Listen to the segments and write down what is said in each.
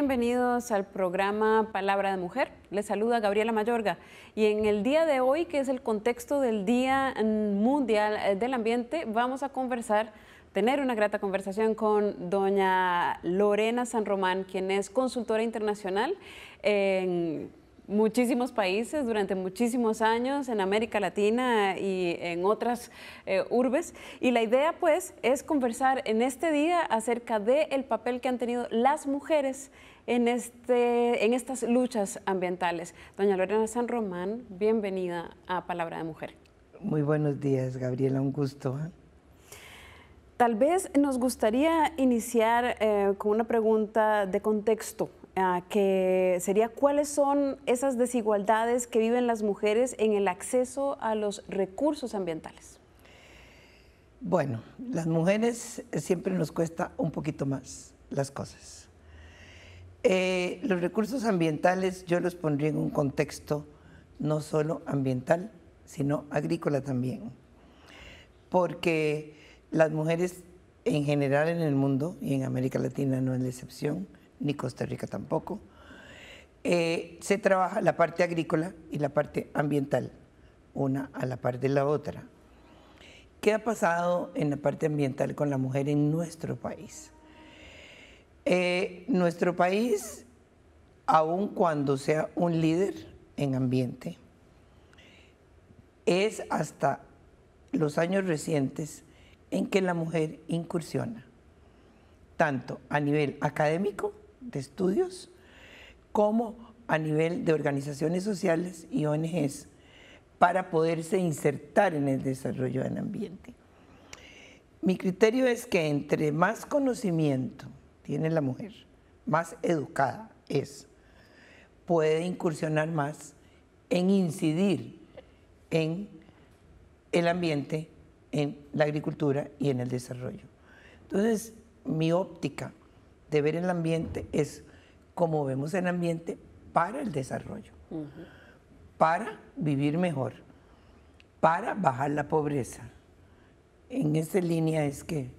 Bienvenidos al programa Palabra de Mujer. Les saluda Gabriela Mayorga. Y en el día de hoy, que es el contexto del Día Mundial eh, del Ambiente, vamos a conversar, tener una grata conversación con doña Lorena San Román, quien es consultora internacional en muchísimos países durante muchísimos años en América Latina y en otras eh, urbes. Y la idea pues es conversar en este día acerca del el papel que han tenido las mujeres en, este, en estas luchas ambientales. Doña Lorena San Román, bienvenida a Palabra de Mujer. Muy buenos días, Gabriela, un gusto. ¿eh? Tal vez nos gustaría iniciar eh, con una pregunta de contexto Ah, que sería cuáles son esas desigualdades que viven las mujeres en el acceso a los recursos ambientales. Bueno, las mujeres siempre nos cuesta un poquito más las cosas. Eh, los recursos ambientales yo los pondría en un contexto no solo ambiental, sino agrícola también, porque las mujeres en general en el mundo, y en América Latina no es la excepción, ni Costa Rica tampoco. Eh, se trabaja la parte agrícola y la parte ambiental, una a la par de la otra. ¿Qué ha pasado en la parte ambiental con la mujer en nuestro país? Eh, nuestro país, aun cuando sea un líder en ambiente, es hasta los años recientes en que la mujer incursiona, tanto a nivel académico de estudios como a nivel de organizaciones sociales y ONGs para poderse insertar en el desarrollo del ambiente. Mi criterio es que entre más conocimiento tiene la mujer, más educada es, puede incursionar más en incidir en el ambiente, en la agricultura y en el desarrollo. Entonces, mi óptica de ver el ambiente es como vemos el ambiente para el desarrollo, para vivir mejor, para bajar la pobreza. En esa línea es que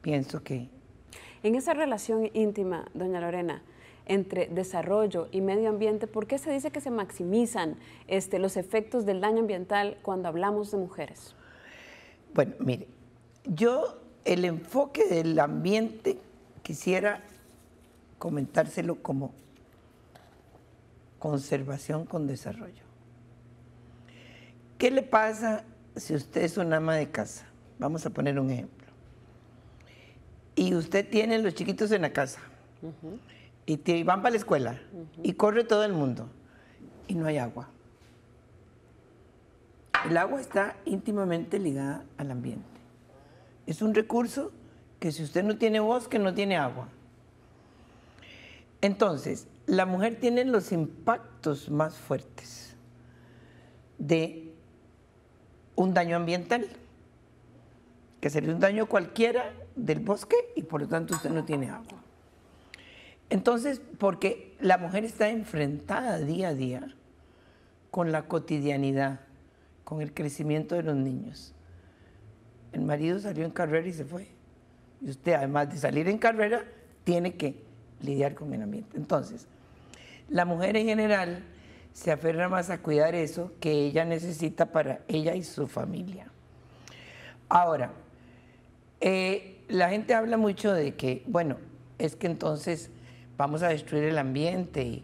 pienso que... En esa relación íntima, doña Lorena, entre desarrollo y medio ambiente, ¿por qué se dice que se maximizan este, los efectos del daño ambiental cuando hablamos de mujeres? Bueno, mire, yo el enfoque del ambiente Quisiera comentárselo como conservación con desarrollo. ¿Qué le pasa si usted es una ama de casa? Vamos a poner un ejemplo. Y usted tiene los chiquitos en la casa y van para la escuela y corre todo el mundo y no hay agua. El agua está íntimamente ligada al ambiente. Es un recurso que si usted no tiene bosque, no tiene agua. Entonces, la mujer tiene los impactos más fuertes de un daño ambiental, que sería un daño cualquiera del bosque y por lo tanto usted no tiene agua. Entonces, porque la mujer está enfrentada día a día con la cotidianidad, con el crecimiento de los niños. El marido salió en carrera y se fue y usted además de salir en carrera, tiene que lidiar con el ambiente. Entonces, la mujer en general se aferra más a cuidar eso que ella necesita para ella y su familia. Ahora, eh, la gente habla mucho de que, bueno, es que entonces vamos a destruir el ambiente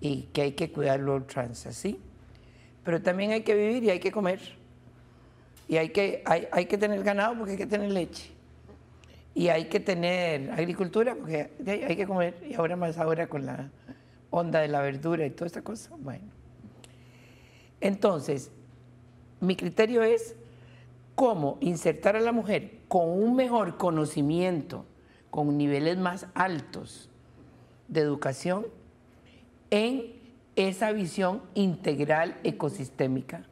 y, que hay que cuidarlo trans, así. Pero también hay que vivir y hay que comer. Y hay que, hay que tener ganado porque hay que tener leche. Y hay que tener agricultura porque hay que comer, y ahora más ahora con la onda de la verdura y toda esta cosa. Bueno. Entonces, mi criterio es cómo insertar a la mujer con un mejor conocimiento, con niveles más altos de educación, en esa visión integral ecosistémica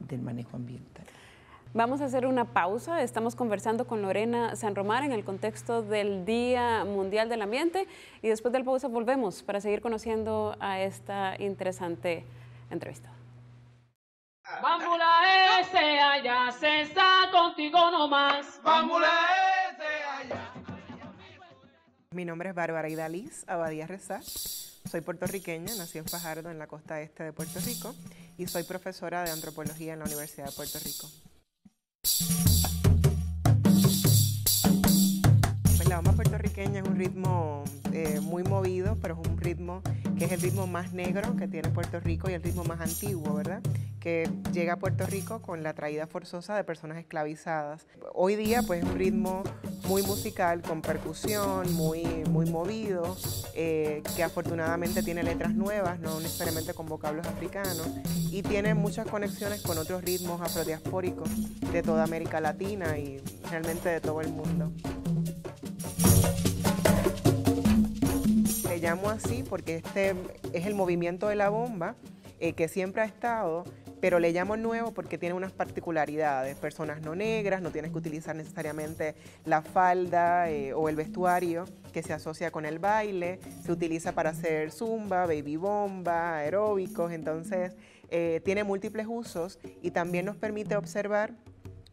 del manejo ambiental. Vamos a hacer una pausa. Estamos conversando con Lorena San Román en el contexto del Día Mundial del Ambiente y después del pausa volvemos para seguir conociendo a esta interesante entrevista. Bambula está Mi nombre es Bárbara Idaliz Abadía Rezá. Soy puertorriqueña, nací en Fajardo, en la costa este de Puerto Rico, y soy profesora de antropología en la Universidad de Puerto Rico la bomba puertorriqueña es un ritmo eh, muy movido, pero es un ritmo que es el ritmo más negro que tiene Puerto Rico y el ritmo más antiguo, ¿verdad? que llega a Puerto Rico con la traída forzosa de personas esclavizadas. Hoy día pues es un ritmo muy musical, con percusión, muy, muy movido, eh, que afortunadamente tiene letras nuevas, no necesariamente con vocablos africanos, y tiene muchas conexiones con otros ritmos afrodiaspóricos de toda América Latina y realmente de todo el mundo. llamo así porque este es el movimiento de la bomba eh, que siempre ha estado, pero le llamo nuevo porque tiene unas particularidades. Personas no negras, no tienes que utilizar necesariamente la falda eh, o el vestuario que se asocia con el baile, se utiliza para hacer zumba, baby bomba, aeróbicos, entonces eh, tiene múltiples usos y también nos permite observar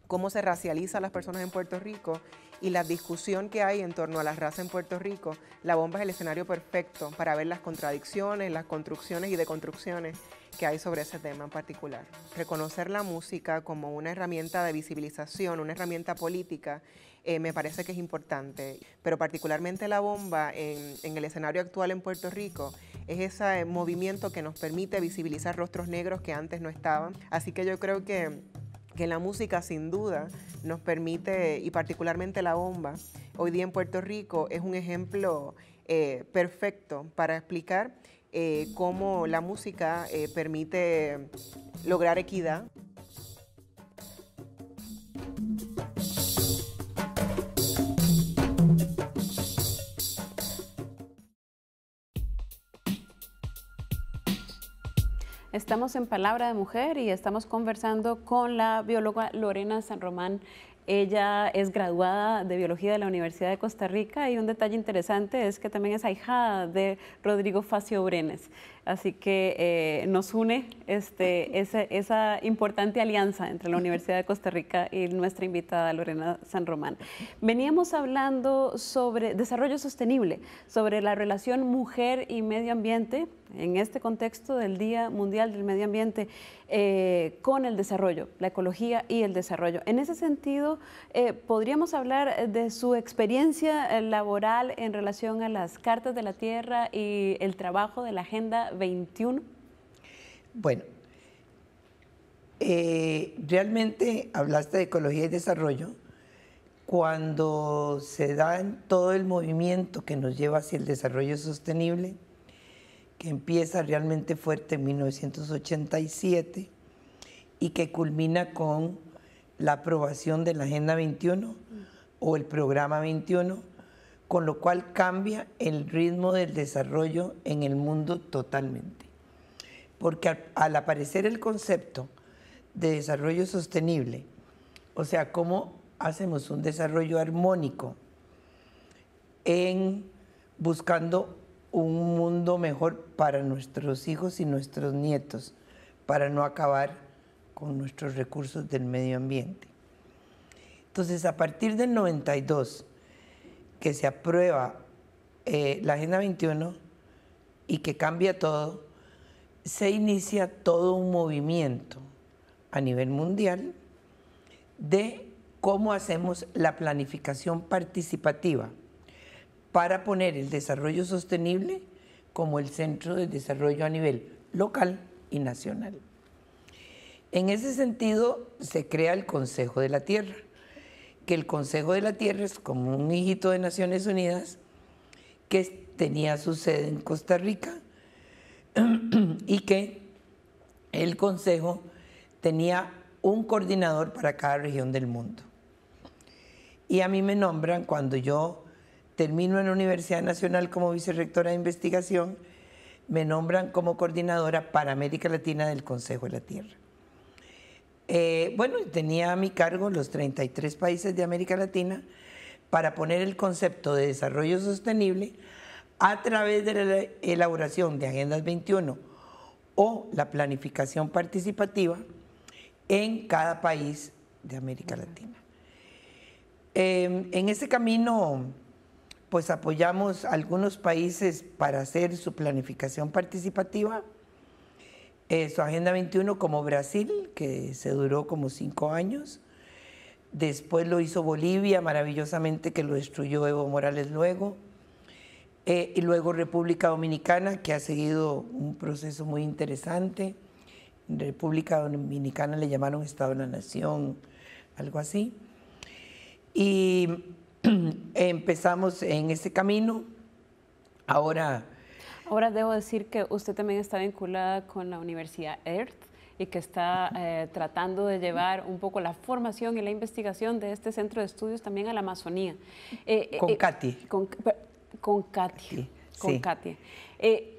cómo se racializa a las personas en Puerto Rico y la discusión que hay en torno a la raza en Puerto Rico, la bomba es el escenario perfecto para ver las contradicciones, las construcciones y deconstrucciones que hay sobre ese tema en particular. Reconocer la música como una herramienta de visibilización, una herramienta política, eh, me parece que es importante, pero particularmente la bomba en el escenario actual en Puerto Rico es ese eh, movimiento que nos permite visibilizar rostros negros que antes no estaban. Así que yo creo que que la música sin duda nos permite, y particularmente la bomba, hoy día en Puerto Rico es un ejemplo eh, perfecto para explicar eh, cómo la música eh, permite lograr equidad, Estamos en Palabra de Mujer y estamos conversando con la bióloga Lorena San Román. Ella es graduada de Biología de la Universidad de Costa Rica y un detalle interesante es que también es ahijada de Rodrigo Facio Brenes. Así que eh, nos une este, esa, importante alianza entre la Universidad de Costa Rica y nuestra invitada Lorena San Román. Veníamos hablando sobre desarrollo sostenible, sobre la relación mujer y medio ambiente en este contexto del Día Mundial del Medio Ambiente eh, con el desarrollo, la ecología y el desarrollo. En ese sentido, eh, podríamos hablar de su experiencia laboral en relación a las cartas de la tierra y el trabajo de la agenda 21? Bueno, eh, realmente hablaste de ecología y desarrollo cuando se da todo el movimiento que nos lleva hacia el desarrollo sostenible, que empieza realmente fuerte en 1987 y que culmina con la aprobación de la Agenda 21 o el Programa 21, con lo cual cambia el ritmo del desarrollo en el mundo totalmente. Porque al, aparecer el concepto de desarrollo sostenible, o sea, cómo hacemos un desarrollo armónico en buscando un mundo mejor para nuestros hijos y nuestros nietos, para no acabar con nuestros recursos del medio ambiente. Entonces, a partir del 92, que se aprueba eh, la Agenda 21 y que cambia todo, se inicia todo un movimiento a nivel mundial de cómo hacemos la planificación participativa para poner el desarrollo sostenible como el centro de desarrollo a nivel local y nacional. En ese sentido, se crea el Consejo de la Tierra, el Consejo de la Tierra es como un hijito de Naciones Unidas que tenía su sede en Costa Rica y que el Consejo tenía un coordinador para cada región del mundo. Y a mí me nombran cuando yo termino en la Universidad Nacional como vicerrectora de investigación, me nombran como coordinadora para América Latina del Consejo de la Tierra. Eh, bueno, tenía a mi cargo los 33 países de América Latina para poner el concepto de desarrollo sostenible a través de la elaboración de Agendas 21 o la planificación participativa en cada país de América Latina. Em, en ese camino, pues apoyamos a algunos países para hacer su planificación participativa eh, su Agenda 21 como Brasil, que se duró como cinco años. Después lo hizo Bolivia, maravillosamente, que lo destruyó Evo Morales luego. Eh, y luego República Dominicana, que ha seguido un proceso muy interesante. En República Dominicana le llamaron Estado de la Nación, algo así. Y empezamos en ese camino. Ahora Ahora debo decir que usted también está vinculada con la Universidad Earth y que está eh, tratando de llevar un poco la formación y la investigación de este centro de estudios también a la Amazonía. Eh, eh, con Katy. Con, con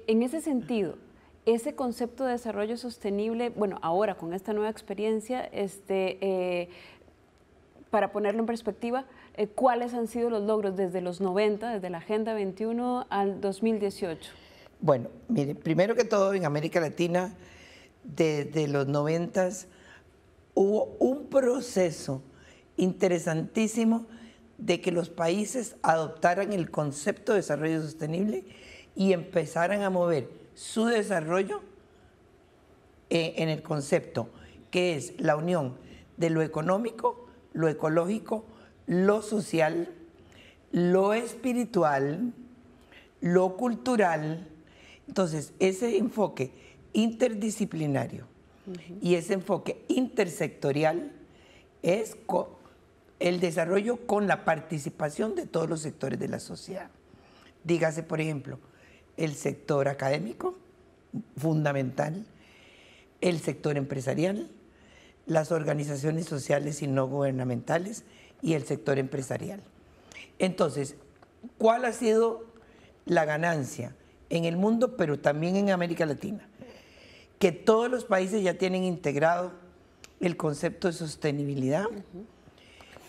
en ese sentido, ese concepto de desarrollo sostenible, bueno, ahora con esta nueva experiencia, este, para ponerlo en perspectiva, ¿cuáles han sido los logros desde los 90, desde la Agenda 21 al 2018? Bueno, mire, primero que todo en América Latina, desde los noventas, hubo un proceso interesantísimo de que los países adoptaran el concepto de desarrollo sostenible y empezaran a mover su desarrollo eh, en el concepto que es la unión de lo económico, lo ecológico, lo social, lo espiritual, lo cultural, entonces, ese enfoque interdisciplinario y ese enfoque intersectorial es el desarrollo con la participación de todos los sectores de la sociedad. Dígase, por ejemplo, el sector académico, fundamental, el sector empresarial, las organizaciones sociales y no gubernamentales y el sector empresarial. Entonces, ¿cuál ha sido la ganancia? en el mundo, pero también en América Latina, que todos los países ya tienen integrado el concepto de sostenibilidad.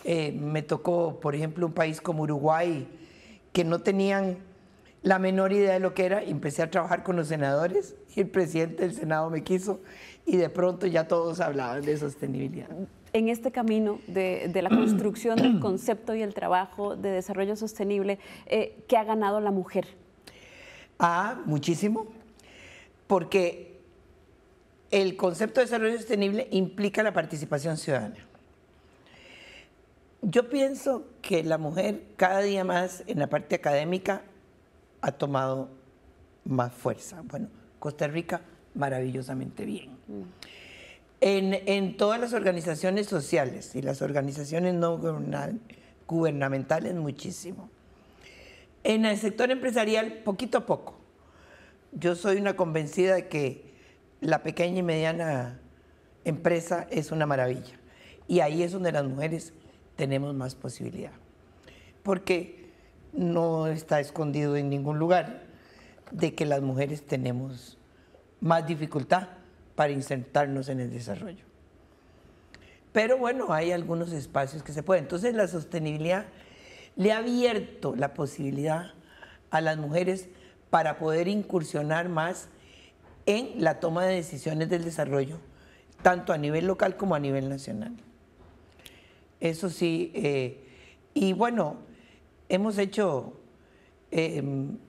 Eh, me tocó, por ejemplo, un país como Uruguay, que no tenían la menor idea de lo que era, empecé a trabajar con los senadores y el presidente del Senado me quiso y de pronto ya todos hablaban de sostenibilidad. En este camino de, la construcción del concepto y el trabajo de desarrollo sostenible, eh, ¿qué ha ganado la mujer Ah, muchísimo. Porque el concepto de desarrollo sostenible implica la participación ciudadana. Yo pienso que la mujer cada día más en la parte académica ha tomado más fuerza. Bueno, Costa Rica maravillosamente bien. Mm. En, en todas las organizaciones sociales y las organizaciones no gubernamentales muchísimo en el sector empresarial poquito a poco. Yo soy una convencida de que la pequeña y mediana empresa es una maravilla. Y ahí es donde las mujeres tenemos más posibilidad. Porque no está escondido en ningún lugar de que las mujeres tenemos más dificultad para insertarnos en el desarrollo. Pero bueno, hay algunos espacios que se pueden. Entonces la sostenibilidad le ha abierto la posibilidad a las mujeres para poder incursionar más en la toma de decisiones del desarrollo, tanto a nivel local como a nivel nacional. Eso sí, eh, y bueno, hemos hecho, eh,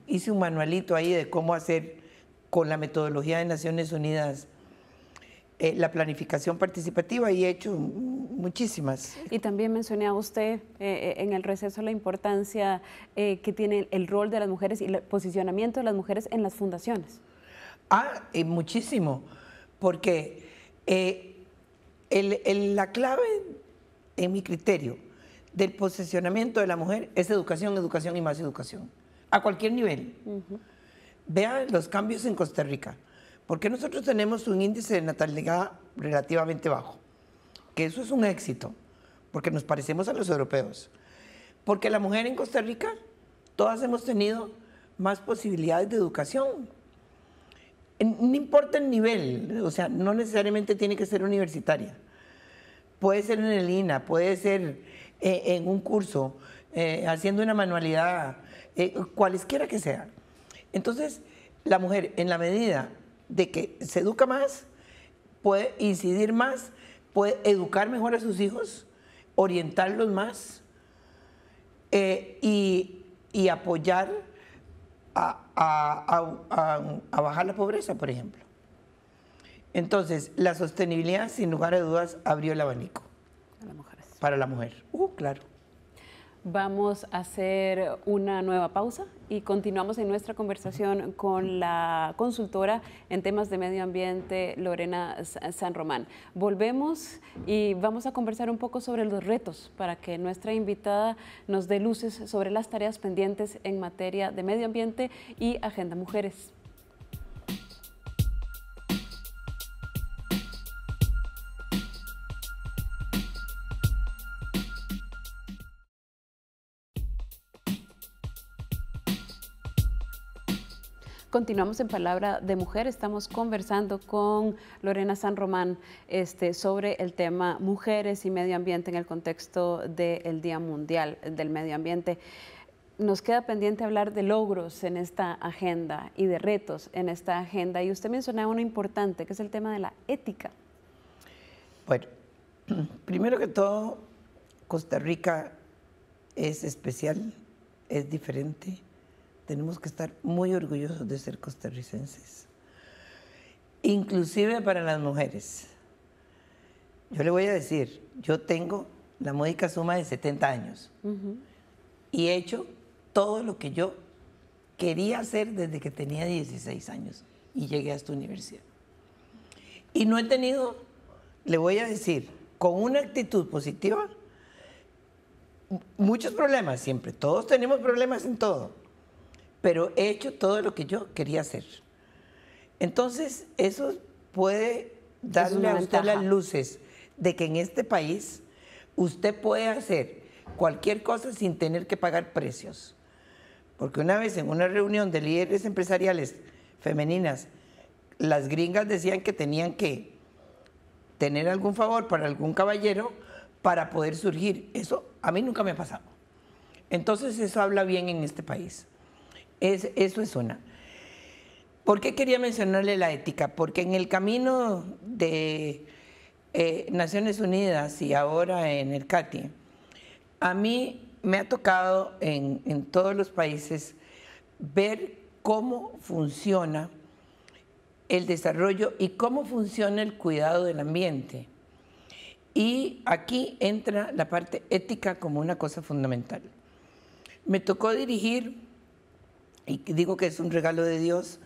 hice un manualito ahí de cómo hacer con la metodología de Naciones Unidas eh, la planificación participativa y he hecho muchísimas. Y también a usted eh, eh, en el receso la importancia que tiene el rol de las mujeres y el posicionamiento de las mujeres en las fundaciones. Ah, muchísimo, porque la clave, en mi criterio, del posicionamiento de la mujer es educación, educación y más educación, a cualquier nivel. Vean los cambios en Costa Rica porque nosotros tenemos un índice de natalidad relativamente bajo, que eso es un éxito, porque nos parecemos a los europeos. Porque la mujer en Costa Rica, todas hemos tenido más posibilidades de educación. No importa el nivel, o sea, no necesariamente tiene que ser universitaria. Puede ser en el INA, puede ser eh, en un curso, eh, haciendo una manualidad, eh, cualesquiera que sea. Entonces, la mujer, en la medida de que se educa más, puede incidir más, puede educar mejor a sus hijos, orientarlos más eh, y, apoyar a, bajar la pobreza, por ejemplo. Entonces, la sostenibilidad, sin lugar a dudas, abrió el abanico. Para, la mujer. Uh, claro. Vamos a hacer una nueva pausa y continuamos en nuestra conversación con la consultora en temas de medio ambiente, Lorena San Román. Volvemos y vamos a conversar un poco sobre los retos para que nuestra invitada nos dé luces sobre las tareas pendientes en materia de medio ambiente y agenda mujeres. Continuamos en Palabra de Mujer. Estamos conversando con Lorena San Román este, sobre el tema mujeres y medio ambiente en el contexto del Día Mundial del Medio Ambiente. Nos queda pendiente hablar de logros en esta agenda y de retos en esta agenda. Y usted mencionaba uno importante, que es el tema de la ética. Bueno, primero que todo, Costa Rica es especial, es diferente tenemos que estar muy orgullosos de ser costarricenses, inclusive para las mujeres. Yo le voy a decir, yo tengo la módica suma de 70 años y he hecho todo lo que yo quería hacer desde que tenía 16 años y llegué a esta universidad. Y no he tenido, le voy a decir, con una actitud positiva, muchos problemas siempre, todos tenemos problemas en todo, pero he hecho todo lo que yo quería hacer. Entonces, eso puede darle a usted las luces de que en este país usted puede hacer cualquier cosa sin tener que pagar precios. Porque una vez en una reunión de líderes empresariales femeninas, las gringas decían que tenían que tener algún favor para algún caballero para poder surgir. Eso a mí nunca me ha pasado. Entonces eso habla bien en este país. Es, eso es una. ¿Por qué quería mencionarle la ética? Porque en el camino de eh, Naciones Unidas y ahora en el CATI, a mí me ha tocado en todos los países ver cómo funciona el desarrollo y cómo funciona el cuidado del ambiente. Y aquí entra la parte ética como una cosa fundamental. Me tocó dirigir y digo que es un regalo de Dios,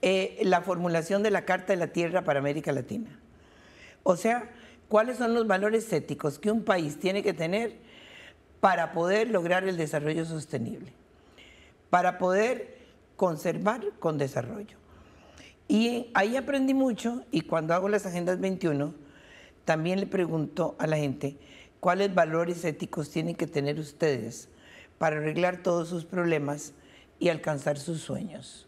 eh, la formulación de la Carta de la Tierra para América Latina. O sea, ¿cuáles son los valores éticos que un país tiene que tener para poder lograr el desarrollo sostenible? Para poder conservar con desarrollo. Y ahí aprendí mucho y cuando hago las agendas 21, también le pregunto a la gente cuáles valores éticos tienen que tener ustedes para arreglar todos sus problemas y alcanzar sus sueños.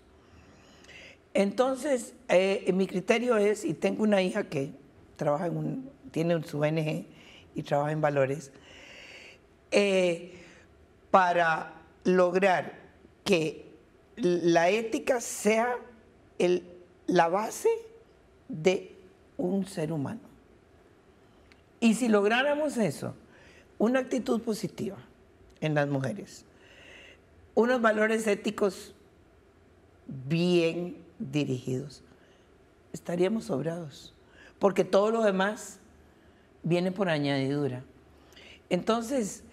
Entonces, eh, mi criterio es, y tengo una hija que trabaja en un, tiene su ONG y trabaja en valores, eh, para lograr que la ética sea la base de un ser humano. Y si lográramos eso, una actitud positiva en las mujeres, unos valores éticos bien dirigidos, estaríamos sobrados, porque todo lo demás viene por añadidura. Entonces,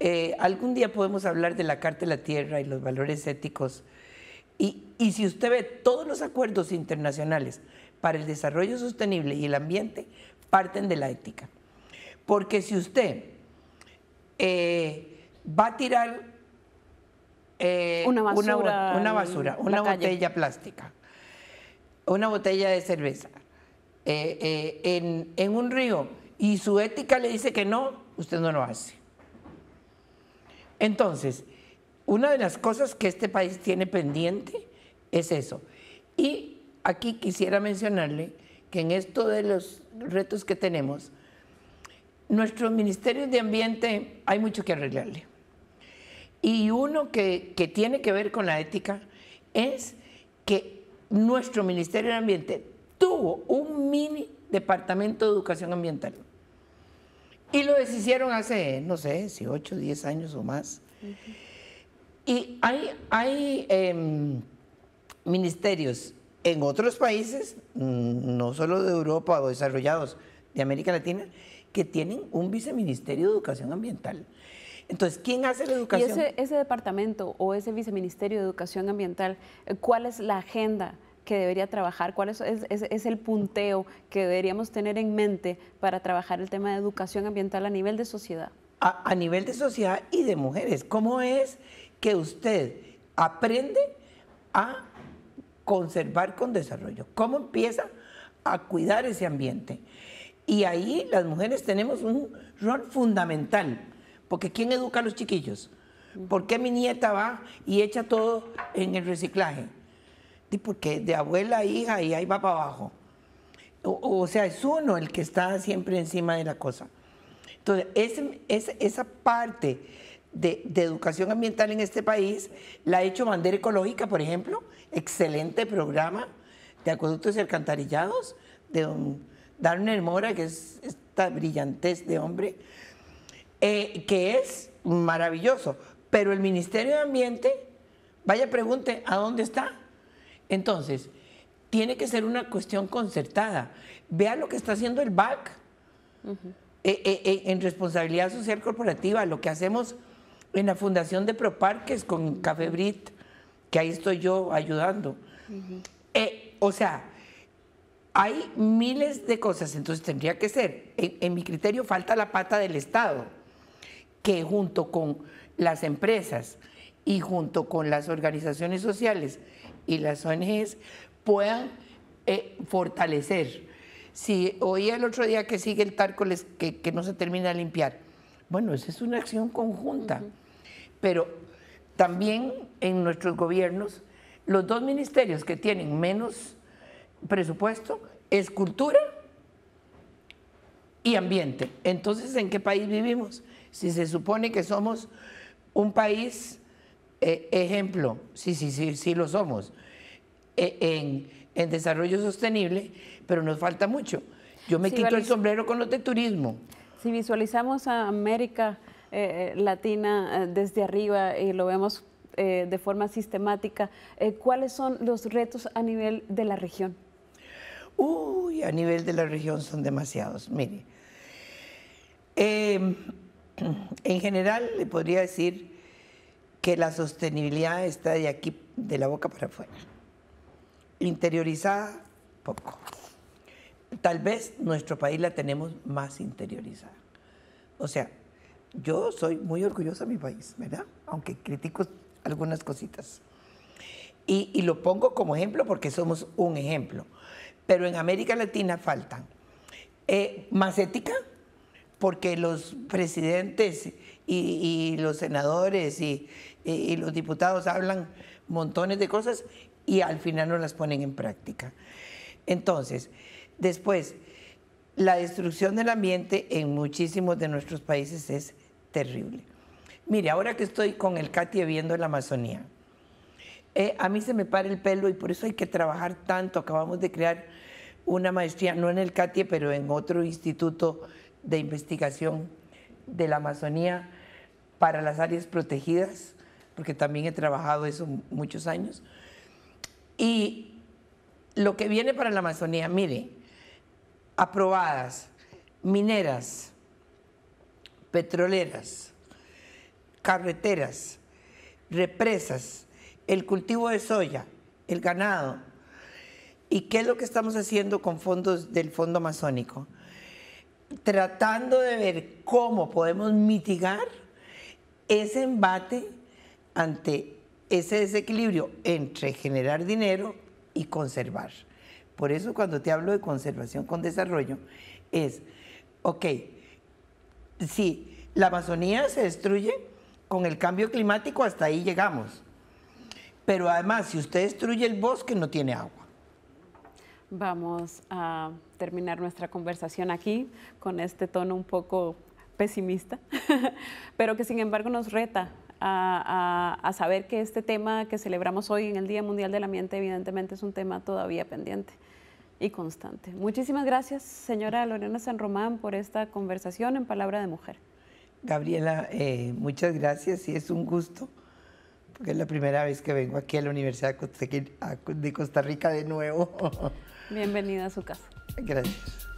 eh, algún día podemos hablar de la Carta de la Tierra y los valores éticos. Y, si usted ve todos los acuerdos internacionales para el desarrollo sostenible y el ambiente, parten de la ética. Porque si usted eh, va a tirar eh, una basura, una, basura, una botella plástica, una botella de cerveza eh, eh, en, en un río y su ética le dice que no, usted no lo hace. Entonces, una de las cosas que este país tiene pendiente es eso. Y aquí quisiera mencionarle que en esto de los retos que tenemos, nuestro Ministerio de ambiente hay mucho que arreglarle. Y uno que, tiene que ver con la ética es que nuestro Ministerio del Ambiente tuvo un mini departamento de educación ambiental. Y lo deshicieron hace, no sé, si 8, 10 años o más. Y hay, hay em, ministerios en otros países, mm, no solo de Europa o desarrollados, de América Latina, que tienen un viceministerio de educación ambiental. Entonces, ¿quién hace la educación? Y ese, departamento o ese viceministerio de Educación Ambiental, eh, ¿cuál es la agenda? que debería trabajar, cuál es, el punteo que deberíamos tener en mente para trabajar el tema de educación ambiental a nivel de sociedad. A, a nivel de sociedad y de mujeres, ¿cómo es que usted aprende a conservar con desarrollo? ¿Cómo empieza a cuidar ese ambiente? Y ahí las mujeres tenemos un rol fundamental porque ¿quién educa a los chiquillos? ¿Por qué mi nieta va y echa todo en el reciclaje? Porque de abuela a hija y ahí va para abajo. O, sea, es uno el que está siempre encima de la cosa. Entonces, esa parte de, educación ambiental en este país la ha hecho Bandera Ecológica, por ejemplo. Excelente programa de acueductos y alcantarillados de don Mora, que es esta brillantez de hombre. Eh, que es maravilloso. Pero el Ministerio de Ambiente, vaya pregunte, ¿a dónde está? Entonces, tiene que ser una cuestión concertada. Vea lo que está haciendo el BAC eh, eh, en responsabilidad social corporativa, lo que hacemos en la Fundación de Proparques con Café Brit, que ahí estoy yo ayudando. o sea, hay miles de cosas, entonces tendría que ser, en mi criterio falta la pata del Estado que junto con las empresas y junto con las organizaciones sociales y las ONGs puedan eh, fortalecer. Si hoy el otro día que sigue el tárcoles que, que, no se termina de limpiar, bueno, esa es una acción conjunta. Pero también en nuestros gobiernos, los dos ministerios que tienen menos presupuesto es cultura y ambiente. Entonces, ¿en qué país vivimos? Si se supone que somos un país, eh, ejemplo, sí, sí, sí, sí lo somos, eh, en, desarrollo sostenible, pero nos falta mucho. Yo me quito el sombrero con los de turismo. Si visualizamos a América eh, Latina desde arriba y lo vemos de forma sistemática, ¿cuáles son los retos a nivel de la región? Uy, a nivel de la región son demasiados. Mire, em, en general le podría decir que la sostenibilidad está de aquí, de la boca para afuera. Interiorizada, poco. Tal vez nuestro país la tenemos más interiorizada. O sea, yo soy muy orgullosa de mi país, ¿verdad? Aunque critico algunas cositas. Y, lo pongo como ejemplo porque somos un ejemplo. Pero en América Latina faltan eh, más ética, porque los presidentes y, los senadores y, los diputados hablan montones de cosas y al final no las ponen en práctica. Entonces, después, la destrucción del ambiente en muchísimos de nuestros países es terrible. Mire, ahora que estoy con el CATIE viendo la Amazonía, eh, a mí se me para el pelo y por eso hay que trabajar tanto. Acabamos de crear una maestría, no en el CATIE, pero en otro instituto de investigación de la Amazonía para las áreas protegidas, porque también he trabajado eso muchos años. Y lo que viene para la Amazonía, mire, aprobadas, mineras, petroleras, carreteras, represas, el cultivo de soya, el ganado. ¿Y qué es lo que estamos haciendo con fondos del Fondo Amazónico? tratando de ver cómo podemos mitigar ese embate ante ese desequilibrio entre generar dinero y conservar. Por eso cuando te hablo de conservación con desarrollo, es, ok, si la Amazonía se destruye con el cambio climático, hasta ahí llegamos. Pero además, si usted destruye el bosque, no tiene agua. Vamos a terminar nuestra conversación aquí con este tono un poco pesimista, pero que sin embargo nos reta a, saber que este tema que celebramos hoy en el Día Mundial del Ambiente evidentemente es un tema todavía pendiente y constante. Muchísimas gracias, señora Lorena San Román, por esta conversación en Palabra de Mujer. Gabriela, eh, muchas gracias y es un gusto, porque es la primera vez que vengo aquí a la Universidad de Costa Rica de nuevo. Bienvenida a su casa. Gracias.